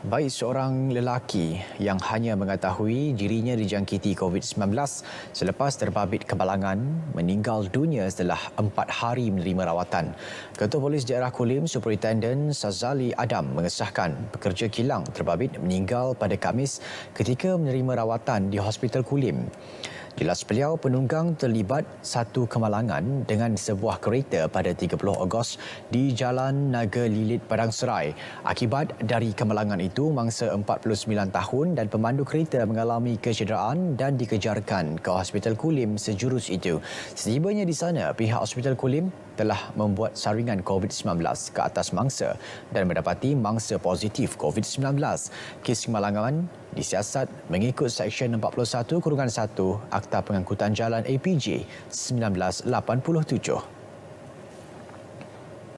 Baik seorang lelaki yang hanya mengetahui dirinya dijangkiti COVID-19 selepas terbabit kebalangan meninggal dunia setelah empat hari menerima rawatan. Ketua Polis Daerah Kulim, Superintendent Sazali Adam mengesahkan pekerja kilang terbabit meninggal pada Kamis ketika menerima rawatan di Hospital Kulim. Jelas beliau penunggang terlibat satu kemalangan dengan sebuah kereta pada 30 Ogos di Jalan Naga Lilit Padang Serai. Akibat dari kemalangan itu, mangsa 49 tahun dan pemandu kereta mengalami kecederaan dan dikejarkan ke Hospital Kulim sejurus itu. Setibanya di sana, pihak Hospital Kulim telah membuat saringan COVID-19 ke atas mangsa dan mendapati mangsa positif COVID-19. Kes kemalangan disiasat mengikut Seksyen 41-1 Akta Pengangkutan Jalan APJ 1987.